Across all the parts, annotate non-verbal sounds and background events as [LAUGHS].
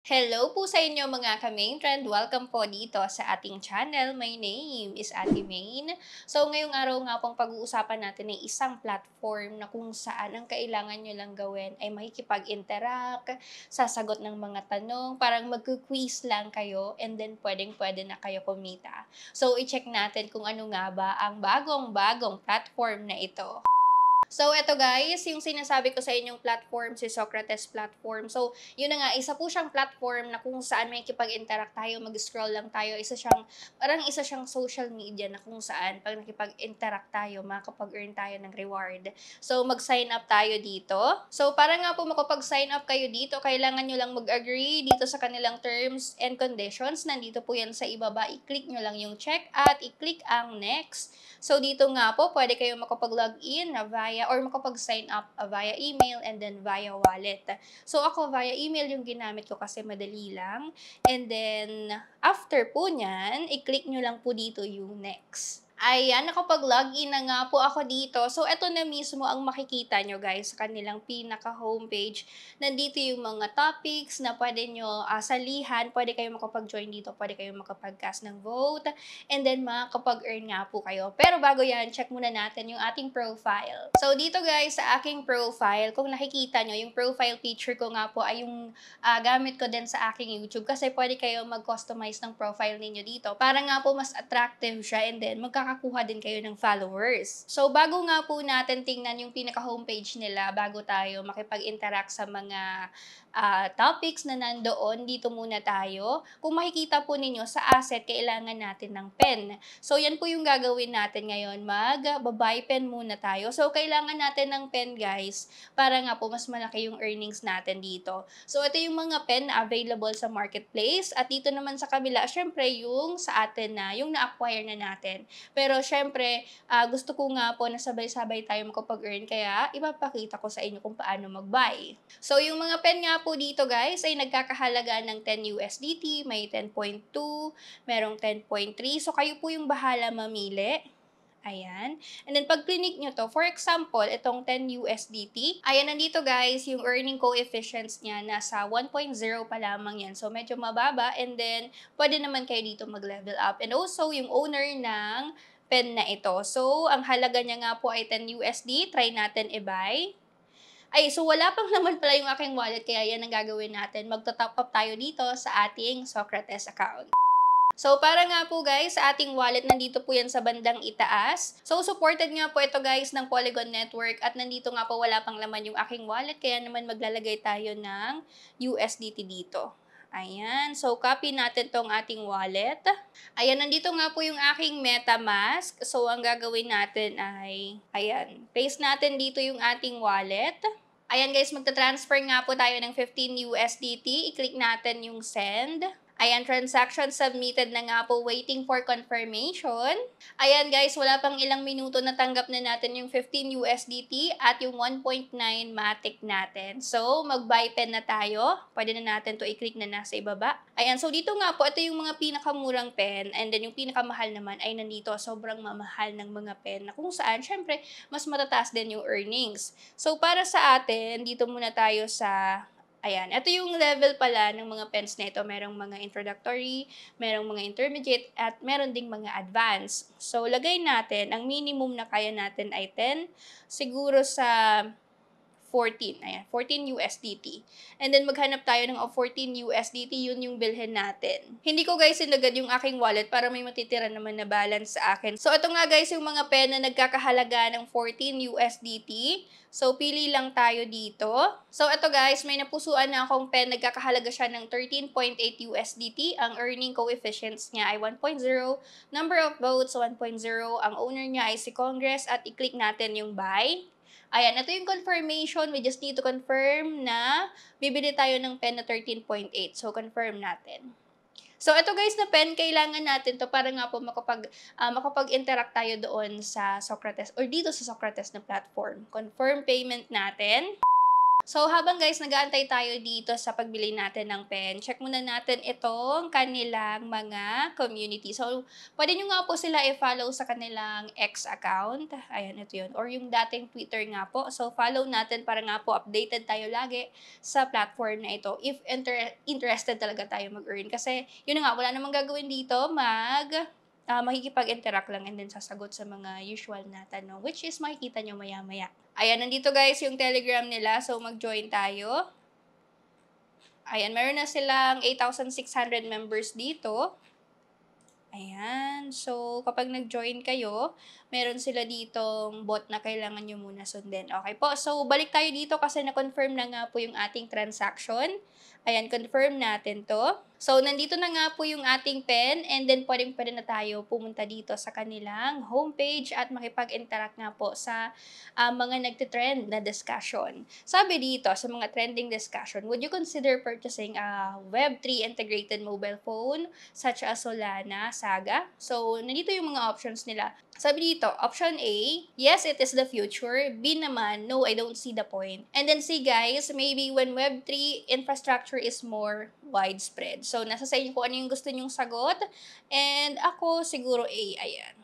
Hello po sa inyo mga ka-main trend. Welcome po dito sa ating channel. My name is Ate Main. So ngayong araw nga pong pag-uusapan natin ay isang platform na kung saan ang kailangan nyo lang gawin ay makikipag-interact, sasagot ng mga tanong, parang mag-quiz lang kayo and then pwedeng-pwede na kayo kumita. So i-check natin kung ano nga ba ang bagong-bagong platform na ito. So, eto guys, yung sinasabi ko sa inyong platform, si Socrates platform. So, yun na nga, isa po siyang platform na kung saan may kipag-interact tayo, mag-scroll lang tayo. Isa siyang, parang isa siyang social media na kung saan pag nakipag-interact tayo, makakapag-earn tayo ng reward. So, mag-sign up tayo dito. So, para nga po makapag-sign up kayo dito, kailangan nyo lang mag-agree dito sa kanilang terms and conditions. Nandito po yan sa ibaba. I-click nyo lang yung check at i-click ang next. So, dito nga po, pwede kayo makapag-login na via via or makapag-sign up uh, via email and then via wallet. So ako via email yung ginamit ko kasi madali lang. And then after po niyan, i-click nyo lang po dito yung next. Ayan, nakapag-login na nga po ako dito. So, ito na mismo ang makikita nyo guys sa kanilang pinaka-homepage. Nandito yung mga topics na pwede nyo uh, salihan. Pwede kayo makapag-join dito, pwede kayo makapag-cast ng vote. And then, makakapag-earn nga po kayo. Pero bago yan, check muna natin yung ating profile. So, dito guys, sa aking profile, kung nakikita nyo, yung profile picture ko nga po ay yung uh, gamit ko din sa aking YouTube. Kasi pwede kayo mag-customize ng profile ninyo dito para nga po mas attractive siya and then magkaka makakakuha din kayo ng followers. So, bago nga po natin tingnan yung pinaka-homepage nila, bago tayo makipag-interact sa mga uh, topics na nandoon, dito muna tayo. Kung makikita po ninyo, sa asset, kailangan natin ng pen. So, yan po yung gagawin natin ngayon. Mag-buy pen muna tayo. So, kailangan natin ng pen, guys, para nga po mas malaki yung earnings natin dito. So, ito yung mga pen na available sa marketplace. At dito naman sa kabila, syempre, yung sa atin na, yung na-acquire na natin. Pero, syempre, uh, gusto ko nga po na sabay-sabay tayo makapag-earn. Kaya, ipapakita ko sa inyo kung paano mag-buy. So, yung mga pen nga po dito guys ay nagkakahalaga ng 10 USDT, may 10.2, merong 10.3. So kayo po yung bahala mamili. Ayan. And then pag clinic nyo to, for example, itong 10 USDT, ayan nandito guys, yung earning coefficients niya nasa 1.0 pa lamang yan. So medyo mababa and then pwede naman kayo dito mag-level up. And also yung owner ng pen na ito. So ang halaga niya nga po ay 10 USD. Try natin i-buy. Ay, so wala pang laman [LAUGHS] pala yung aking wallet, kaya yan ang gagawin natin. Magta-top up tayo dito sa ating Socrates account. So, para nga po guys, sa ating wallet, nandito po yan sa bandang itaas. So, supported nga po ito guys ng Polygon Network at nandito nga po wala pang laman yung aking wallet, kaya naman maglalagay tayo ng USDT dito. Ayan. So, copy natin tong ating wallet. Ayan, nandito nga po yung aking MetaMask. So, ang gagawin natin ay, ayan, paste natin dito yung ating wallet. Ayan guys, magta-transfer nga po tayo ng 15 USDT. I-click natin yung send. Ayan, transaction submitted na nga po, waiting for confirmation. Ayan guys, wala pang ilang minuto na tanggap na natin yung 15 USDT at yung 1.9 Matic natin. So, mag-buy pen na tayo. Pwede na natin to i-click na nasa ibaba. Ayan, so dito nga po, ito yung mga pinakamurang pen and then yung pinakamahal naman ay nandito, sobrang mamahal ng mga pen na kung saan, syempre, mas matataas din yung earnings. So, para sa atin, dito muna tayo sa Ayan, ito yung level pala ng mga pens na ito. Merong mga introductory, merong mga intermediate, at meron ding mga advanced. So, lagay natin, ang minimum na kaya natin ay 10. Siguro sa 14. Ayan, 14 USDT. And then maghanap tayo ng 14 USDT, yun yung bilhin natin. Hindi ko guys sinagad yung aking wallet para may matitira naman na balance sa akin. So ito nga guys yung mga pen na nagkakahalaga ng 14 USDT. So pili lang tayo dito. So ito guys, may napusuan na akong pen, nagkakahalaga siya ng 13.8 USDT. Ang earning coefficients niya ay 1.0, number of votes 1.0, ang owner niya ay si Congress at i-click natin yung buy. Ayan, ito yung confirmation. We just need to confirm na bibili tayo ng pen na 13.8. So, confirm natin. So, ito guys na pen, kailangan natin to para nga po makapag, uh, makapag-interact tayo doon sa Socrates or dito sa Socrates na platform. Confirm payment natin. So, habang guys, nag-aantay tayo dito sa pagbili natin ng pen, check muna natin itong kanilang mga community. So, pwede nyo nga po sila i-follow sa kanilang X account. Ayan, ito yun. Or yung dating Twitter nga po. So, follow natin para nga po updated tayo lagi sa platform na ito if inter- interested talaga tayo mag-earn. Kasi, yun nga, wala namang gagawin dito. Mag- uh, makikipag-interact lang and then sasagot sa mga usual na tanong, which is makikita nyo maya-maya. Ayan, nandito guys yung telegram nila, so mag-join tayo. Ayan, meron na silang 8,600 members dito. Ayan. So, kapag nag-join kayo, meron sila ditong bot na kailangan nyo muna sundin. Okay po. So, balik tayo dito kasi na-confirm na nga po yung ating transaction. Ayan, confirm natin to. So, nandito na nga po yung ating pen and then pwedeng pwede na tayo pumunta dito sa kanilang homepage at makipag-interact nga po sa uh, mga nagtitrend na discussion. Sabi dito sa mga trending discussion, would you consider purchasing a Web3 integrated mobile phone such as Solana, Saga? So, nandito yung mga options nila. Sabi dito, option A, yes, it is the future. B naman, no, I don't see the point. And then C, guys, maybe when Web3 infrastructure is more widespread. So, nasa sa inyo kung ano yung gusto nyong sagot. And ako, siguro A, ayan.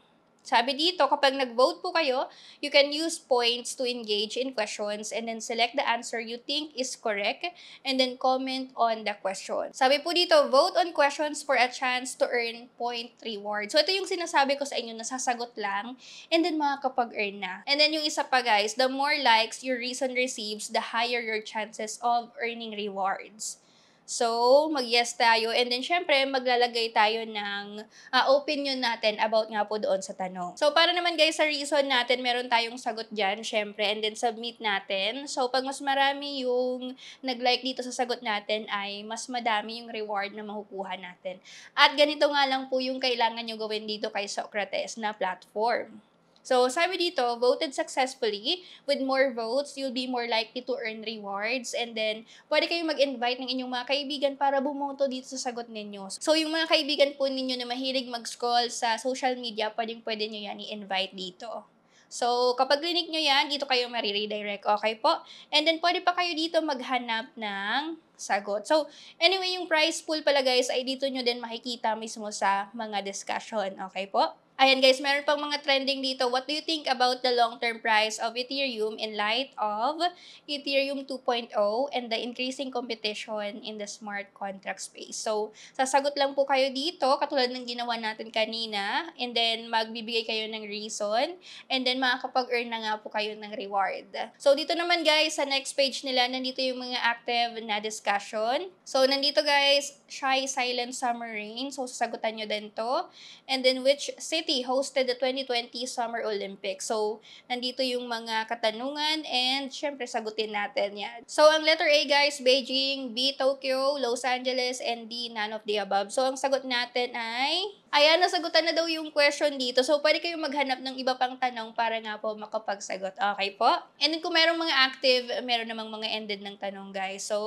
Sabi dito, kapag nag-vote po kayo, you can use points to engage in questions and then select the answer you think is correct and then comment on the question. Sabi po dito, vote on questions for a chance to earn point reward. So, ito yung sinasabi ko sa inyo, nasasagot lang and then makakapag-earn na. And then yung isa pa guys, the more likes your reason receives, the higher your chances of earning rewards. So, mag-yes tayo. And then, syempre, maglalagay tayo ng uh, opinion natin about nga po doon sa tanong. So, para naman guys, sa reason natin, meron tayong sagot diyan syempre. And then, submit natin. So, pag mas marami yung nag-like dito sa sagot natin, ay mas madami yung reward na makukuha natin. At ganito nga lang po yung kailangan nyo gawin dito kay Socrates na platform. So, sabi dito, voted successfully. With more votes, you'll be more likely to earn rewards. And then, pwede kayong mag-invite ng inyong mga kaibigan para bumoto dito sa sagot ninyo. So, yung mga kaibigan po ninyo na mahilig mag-scroll sa social media, pwedeng pwede nyo yan i-invite dito. So, kapag clinic nyo yan, dito kayo marire-redirect. Okay po? And then, pwede pa kayo dito maghanap ng sagot. So, anyway, yung prize pool pala guys ay dito nyo din makikita mismo sa mga discussion. Okay po? Ayan guys, meron pang mga trending dito. What do you think about the long-term price of Ethereum in light of Ethereum 2.0 and the increasing competition in the smart contract space? So, sasagot lang po kayo dito, katulad ng ginawa natin kanina, and then magbibigay kayo ng reason, and then makakapag-earn na nga po kayo ng reward. So, dito naman guys, sa next page nila, nandito yung mga active na discussion. So, nandito guys, Shy Silent Summer Rain. So, sasagutan nyo din to. And then, which sit City hosted the 2020 Summer Olympics. So, nandito yung mga katanungan and syempre sagutin natin yan. So, ang letter A guys, Beijing, B, Tokyo, Los Angeles, and D, none of the above. So, ang sagot natin ay Ayan, nasagutan na daw yung question dito. So, pwede kayong maghanap ng iba pang tanong para nga po makapagsagot. Okay po? And then, kung merong mga active, meron namang mga ended ng tanong, guys. So,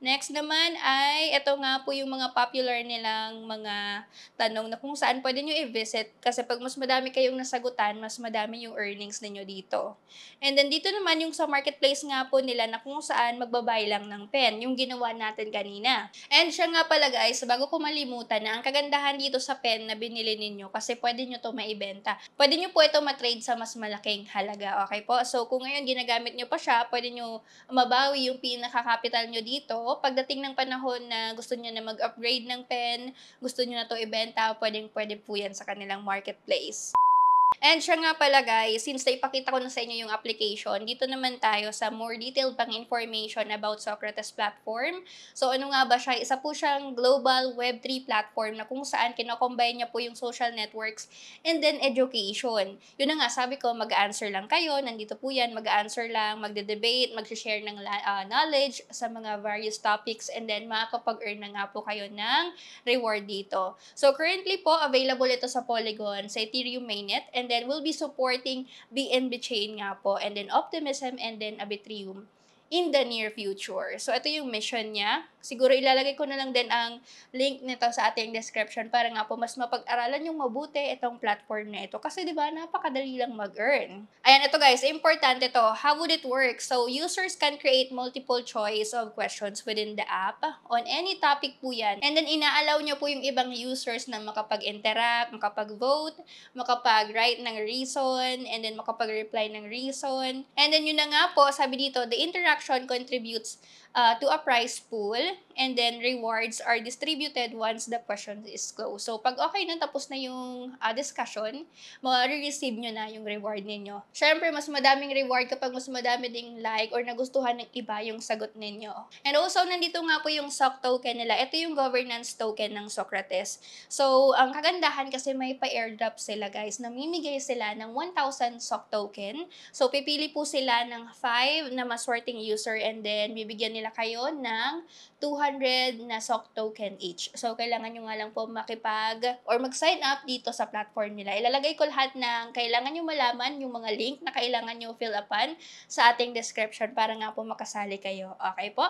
next naman ay, ito nga po yung mga popular nilang mga tanong na kung saan pwede nyo i-visit. Kasi pag mas madami kayong nasagutan, mas madami yung earnings ninyo dito. And then, dito naman yung sa marketplace nga po nila na kung saan magbabay lang ng pen. Yung ginawa natin kanina. And siya nga pala, guys, bago ko malimutan na ang kagandahan dito sa pen na binili ninyo kasi pwede nyo to maibenta. Pwede nyo po ito matrade sa mas malaking halaga, okay po? So, kung ngayon ginagamit nyo pa siya, pwede nyo mabawi yung pinaka-capital nyo dito. Pagdating ng panahon na gusto nyo na mag-upgrade ng pen, gusto nyo na to ibenta, pwedeng pwede po yan sa kanilang marketplace. And siya nga pala guys, since naipakita ko na sa inyo yung application, dito naman tayo sa more detailed pang information about Socrates platform. So ano nga ba siya? Isa po siyang global Web3 platform na kung saan kinocombine niya po yung social networks and then education. Yun na nga, sabi ko, mag-answer lang kayo. Nandito po yan, mag-answer lang, magde-debate, mag-share ng uh, knowledge sa mga various topics and then makakapag-earn na nga po kayo ng reward dito. So currently po, available ito sa Polygon, sa Ethereum Mainnet, and and then we'll be supporting BNB Chain nga po, and then Optimism, and then Abitrium in the near future. So, ito yung mission niya siguro ilalagay ko na lang din ang link nito sa ating description para nga po mas mapag-aralan yung mabuti itong platform na ito. Kasi 'di ba, napakadali lang mag-earn. Ayan, ito guys, importante to. How would it work? So, users can create multiple choice of questions within the app on any topic po 'yan. And then inaalaw niyo po yung ibang users na makapag-interact, makapag-vote, makapag-write ng reason, and then makapag-reply ng reason. And then yun na nga po, sabi dito, the interaction contributes uh, to a prize pool and then rewards are distributed once the question is closed. So pag okay na tapos na yung uh, discussion, ma-receive nyo na yung reward ninyo. Syempre, mas madaming reward kapag mas madami ding like or nagustuhan ng iba yung sagot ninyo. And also, nandito nga po yung SOC token nila. Ito yung governance token ng Socrates. So, ang kagandahan kasi may pa-airdrop sila guys. Namimigay sila ng 1,000 SOC token. So, pipili po sila ng 5 na maswerting user and then bibigyan nila nila kayo ng 200 na SOC token each. So, kailangan nyo nga lang po makipag or mag-sign up dito sa platform nila. Ilalagay ko lahat ng kailangan nyo malaman, yung mga link na kailangan nyo fill upan sa ating description para nga po makasali kayo. Okay po?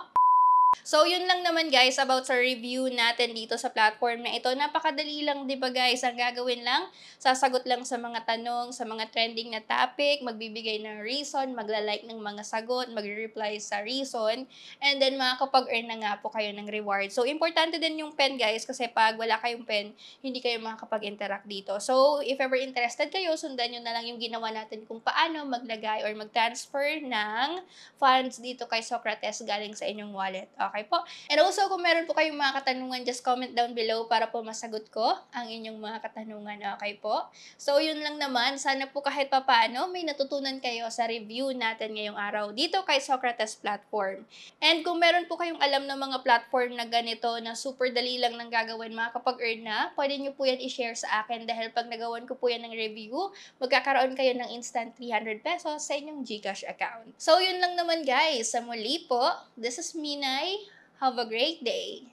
So, yun lang naman guys about sa review natin dito sa platform na ito. Napakadali lang, di ba guys? Ang gagawin lang, sasagot lang sa mga tanong, sa mga trending na topic, magbibigay ng reason, magla-like ng mga sagot, magre-reply sa reason, and then makakapag-earn na nga po kayo ng reward. So, importante din yung pen guys kasi pag wala kayong pen, hindi kayo makakapag-interact dito. So, if ever interested kayo, sundan nyo na lang yung ginawa natin kung paano maglagay or mag-transfer ng funds dito kay Socrates galing sa inyong wallet. Okay po. And also, kung meron po kayong mga katanungan, just comment down below para po masagot ko ang inyong mga katanungan. Okay po? So, yun lang naman. Sana po kahit papaano may natutunan kayo sa review natin ngayong araw dito kay Socrates Platform. And kung meron po kayong alam ng mga platform na ganito na super dali lang nang gagawin mga kapag earn na, pwede nyo po yan i-share sa akin dahil pag nagawan ko po yan ng review, magkakaroon kayo ng instant 300 pesos sa inyong Gcash account. So, yun lang naman guys. Sa muli po, this is Minay Have a great day.